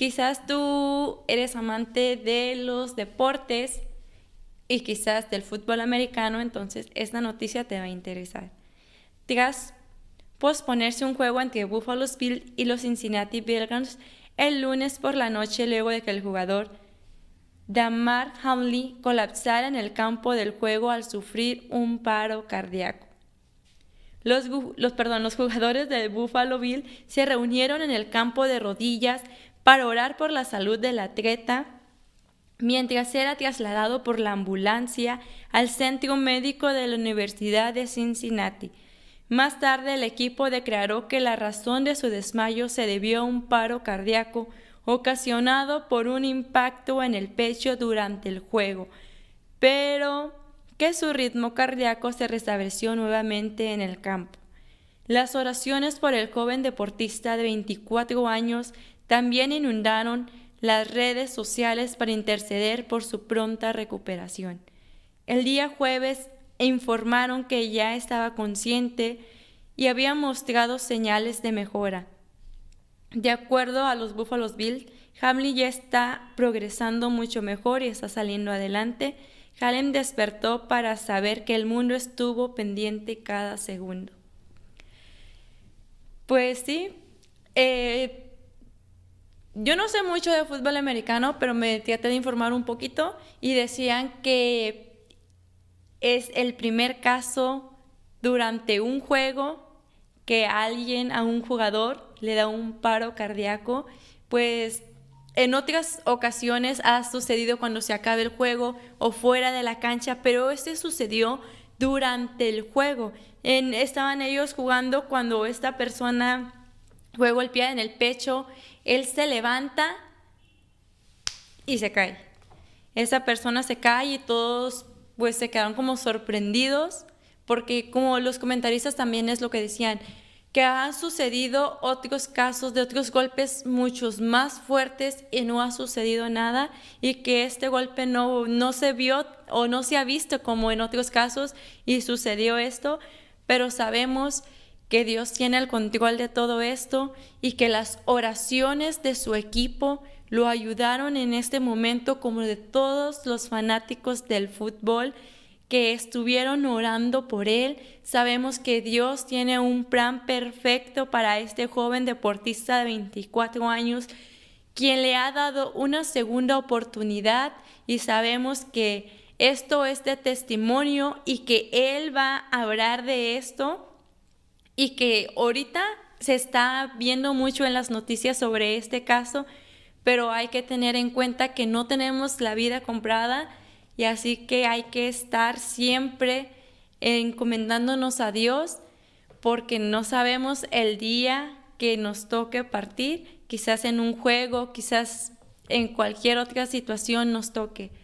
Quizás tú eres amante de los deportes y quizás del fútbol americano, entonces esta noticia te va a interesar. Tras posponerse pues, un juego entre Buffalo Bills y los Cincinnati Bengals el lunes por la noche luego de que el jugador Damar Hamley colapsara en el campo del juego al sufrir un paro cardíaco. Los, los, perdón, los jugadores de Buffalo Bill se reunieron en el campo de rodillas para orar por la salud del atleta mientras era trasladado por la ambulancia al centro médico de la Universidad de Cincinnati. Más tarde el equipo declaró que la razón de su desmayo se debió a un paro cardíaco ocasionado por un impacto en el pecho durante el juego, pero que su ritmo cardíaco se restableció nuevamente en el campo. Las oraciones por el joven deportista de 24 años también inundaron las redes sociales para interceder por su pronta recuperación. El día jueves informaron que ya estaba consciente y había mostrado señales de mejora. De acuerdo a los Buffalo Bills, Hamley ya está progresando mucho mejor y está saliendo adelante. Halem despertó para saber que el mundo estuvo pendiente cada segundo. Pues sí, eh, yo no sé mucho de fútbol americano, pero me traté de informar un poquito y decían que es el primer caso durante un juego que alguien a un jugador le da un paro cardíaco, pues en otras ocasiones ha sucedido cuando se acaba el juego o fuera de la cancha, pero este sucedió durante el juego. En, estaban ellos jugando cuando esta persona fue golpeada en el pecho, él se levanta y se cae. Esa persona se cae y todos pues se quedaron como sorprendidos porque como los comentaristas también es lo que decían, que han sucedido otros casos de otros golpes muchos más fuertes y no ha sucedido nada y que este golpe no, no se vio o no se ha visto como en otros casos y sucedió esto, pero sabemos que Dios tiene el control de todo esto y que las oraciones de su equipo lo ayudaron en este momento como de todos los fanáticos del fútbol que estuvieron orando por él. Sabemos que Dios tiene un plan perfecto para este joven deportista de 24 años, quien le ha dado una segunda oportunidad y sabemos que esto es de testimonio y que él va a hablar de esto y que ahorita se está viendo mucho en las noticias sobre este caso, pero hay que tener en cuenta que no tenemos la vida comprada y así que hay que estar siempre encomendándonos a Dios porque no sabemos el día que nos toque partir, quizás en un juego, quizás en cualquier otra situación nos toque.